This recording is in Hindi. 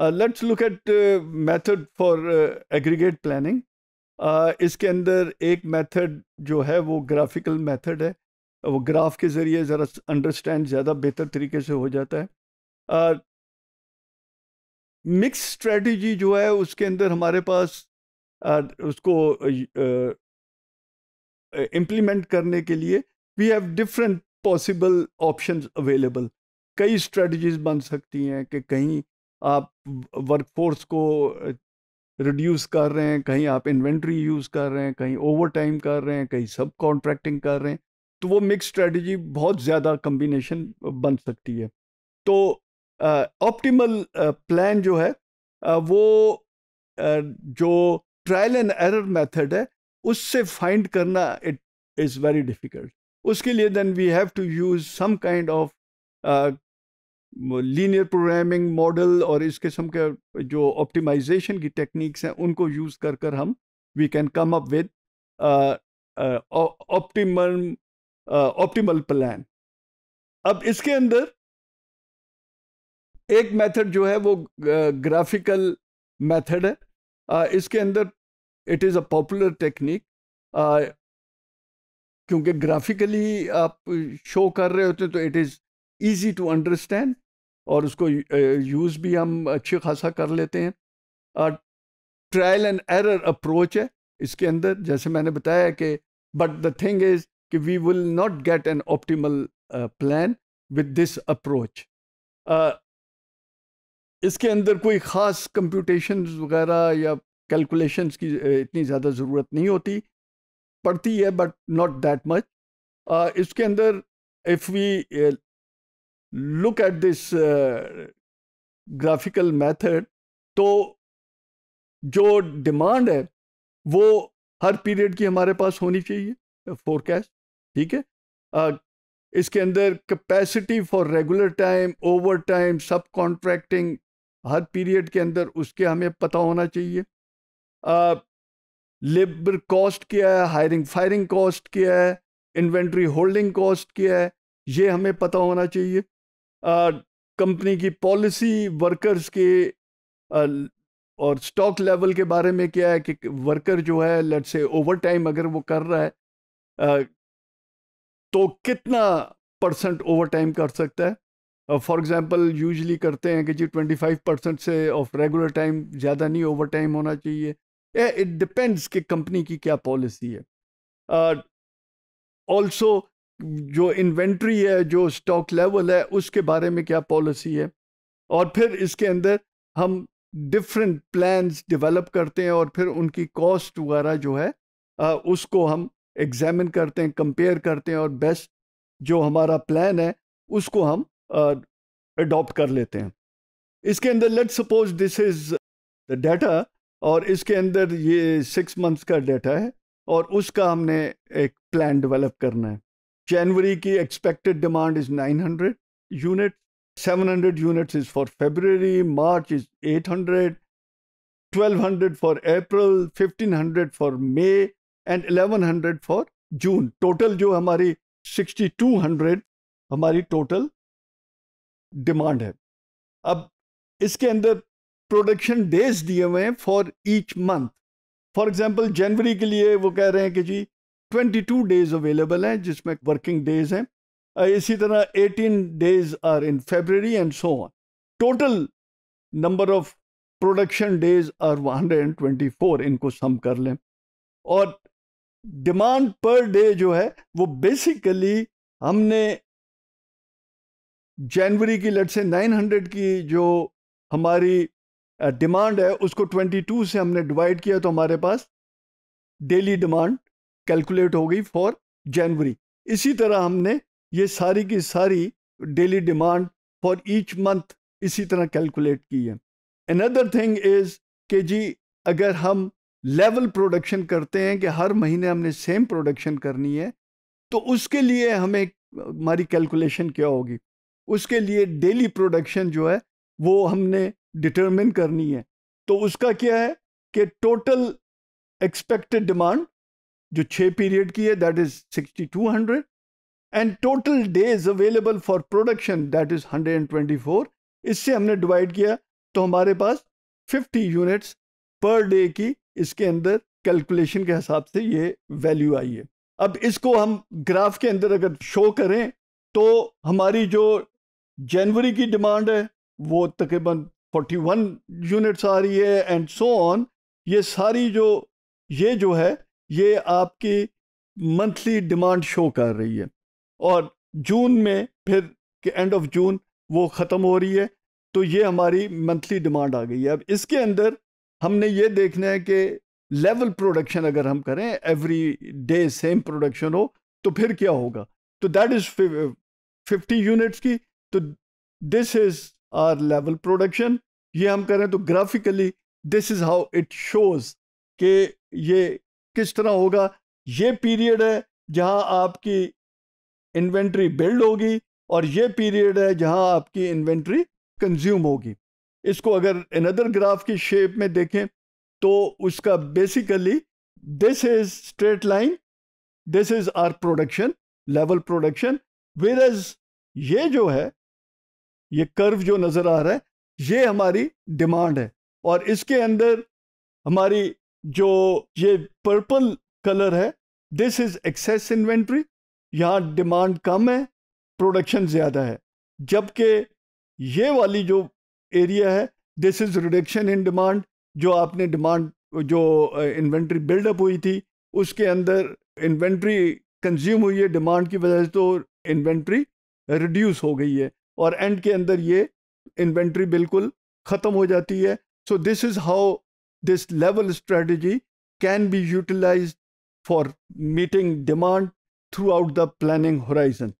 Let's look at method for aggregate planning इसके अंदर एक मेथड जो है वो ग्राफिकल मेथड है uh, वो ग्राफ के ज़रिए ज़रा अंडरस्टैंड ज़्यादा बेहतर तरीके से हो जाता है मिक्स uh, स्ट्रेटजी जो है उसके अंदर हमारे पास uh, उसको इम्प्लीमेंट uh, uh करने के लिए we have different possible options available कई स्ट्रेटजीज बन सकती हैं कि कहीं आप वर्कफोर्स को रिड्यूस कर रहे हैं कहीं आप इन्वेंट्री यूज़ कर रहे हैं कहीं ओवर टाइम कर रहे हैं कहीं सब कॉन्ट्रैक्टिंग कर रहे हैं तो वो मिक्स स्ट्रेटजी बहुत ज़्यादा कम्बिनेशन बन सकती है तो ऑप्टिमल प्लान जो है आ, वो आ, जो ट्रायल एंड एरर मेथड है उससे फाइंड करना इट इज़ वेरी डिफ़िकल्ट उसके लिए then we have to use some kind of linear programming model और इस किस्म के जो ऑप्टिमाइजेशन की टेक्निक्स हैं उनको यूज़ कर कर हम we can come up with optim optimal plan अब इसके अंदर एक मेथड जो है वो ग्राफिकल uh, मेथड है uh, इसके अंदर it is a popular technique क्योंकि ग्राफिकली आप शो कर रहे होते हैं तो it is easy to understand और उसको यूज़ भी हम अच्छे खासा कर लेते हैं ट्रायल एंड एरर अप्रोच है इसके अंदर जैसे मैंने बताया कि बट द थिंग इज़ कि we will not get an optimal plan with this approach इसके अंदर कोई ख़ास कंप्यूटेशन वगैरह या कैलकुलेशंस की इतनी ज़्यादा ज़रूरत नहीं होती पड़ती है बट नॉट दैट मच इसके अंदर if we look at this uh, graphical method तो जो डिमांड है वो हर पीरियड की हमारे पास होनी चाहिए फोरकास्ट ठीक है इसके अंदर capacity for regular time overtime subcontracting हर पीरियड के अंदर उसके हमें पता होना चाहिए लेबर कॉस्ट क्या है हायरिंग फायरिंग कॉस्ट क्या है इन्वेंट्री होल्डिंग कॉस्ट क्या है ये हमें पता होना चाहिए कंपनी की पॉलिसी वर्कर्स के आ, और स्टॉक लेवल के बारे में क्या है कि वर्कर जो है लेट से ओवर टाइम अगर वो कर रहा है आ, तो कितना परसेंट ओवर टाइम कर सकता है फॉर एग्जांपल यूजली करते हैं कि जी 25 परसेंट से ऑफ रेगुलर टाइम ज़्यादा नहीं ओवर टाइम होना चाहिए इट डिपेंड्स कि कंपनी की क्या पॉलिसी है ऑल्सो जो इन्वेंट्री है जो स्टॉक लेवल है उसके बारे में क्या पॉलिसी है और फिर इसके अंदर हम डिफरेंट प्लान्स डेवलप करते हैं और फिर उनकी कॉस्ट वगैरह जो है आ, उसको हम एग्जामिन करते हैं कंपेयर करते हैं और बेस्ट जो हमारा प्लान है उसको हम अडॉप्ट कर लेते हैं इसके अंदर let suppose this is the data और इसके अंदर ये सिक्स मंथ्स का डाटा है और उसका हमने एक प्लान डेवलप करना है जनवरी की expected demand is 900 unit 700 units is for February March is 800 1200 for April 1500 for May and 1100 for June total जो हमारी 6200 हमारी टोटल डिमांड है अब इसके अंदर प्रोडक्शन डेज दिए हुए हैं for each month for example जनवरी के लिए वो कह रहे हैं कि जी ट्वेंटी टू डेज अवेलेबल हैं जिसमें वर्किंग डेज हैं इसी तरह eighteen days are in February and so on total number of production days are one hundred and twenty four इनको सम कर लें और डिमांड पर डे जो है वो बेसिकली हमने जनवरी की लट से नाइन हंड्रेड की जो हमारी डिमांड है उसको ट्वेंटी टू से हमने डिवाइड किया तो हमारे पास डेली डिमांड कैलकुलेट हो गई फॉर जनवरी इसी तरह हमने ये सारी की सारी daily demand for each month इसी तरह कैलकुलेट की है अनदर थिंग इज़ कि जी अगर हम लेवल प्रोडक्शन करते हैं कि हर महीने हमने सेम प्रोडक्शन करनी है तो उसके लिए हमें हमारी कैलकुलेशन क्या होगी उसके लिए डेली प्रोडक्शन जो है वो हमने डिटरमिन करनी है तो उसका क्या है कि टोटल एक्सपेक्टेड डिमांड जो छः पीरियड की है that is sixty two hundred and total days available for production that is hundred and twenty four इससे हमने डिवाइड किया तो हमारे पास फिफ्टी यूनिट्स पर डे की इसके अंदर कैलकुलेशन के हिसाब से ये वैल्यू आई है अब इसको हम ग्राफ के अंदर अगर शो करें तो हमारी जो जनवरी की डिमांड है वो तकरीबन 41 यूनिट्स आ रही है एंड सो ऑन ये सारी जो ये जो है ये आपकी मंथली डिमांड शो कर रही है और जून में फिर के एंड ऑफ जून वो ख़त्म हो रही है तो ये हमारी मंथली डिमांड आ गई है अब इसके अंदर हमने ये देखना है कि लेवल प्रोडक्शन अगर हम करें एवरी डे सेम प्रोडक्शन हो तो फिर क्या होगा तो दैट इज़ फिफ्टी यूनिट्स की तो this is our level production ये हम करें तो graphically this is how it shows के ये किस तरह होगा ये पीरियड है जहां आपकी इन्वेंट्री बिल्ड होगी और ये पीरियड है जहां आपकी इन्वेंट्री कंज्यूम होगी इसको अगर इनदर ग्राफ की शेप में देखें तो उसका basically this is straight line this is our production level production whereas ये जो है ये कर्व जो नज़र आ रहा है ये हमारी डिमांड है और इसके अंदर हमारी जो ये पर्पल कलर है दिस इज एक्सेस इन्वेंट्री यहाँ डिमांड कम है प्रोडक्शन ज़्यादा है जबकि ये वाली जो एरिया है this is reduction in demand जो आपने डिमांड जो इन्वेंट्री बिल्डअप हुई थी उसके अंदर इन्वेंट्री कंज्यूम हुई है डिमांड की वजह से तो इन्वेंट्री रिड्यूस हो गई है और एंड के अंदर ये इन्वेंट्री बिल्कुल ख़त्म हो जाती है so this is how this level strategy can be utilized for meeting demand throughout the planning horizon.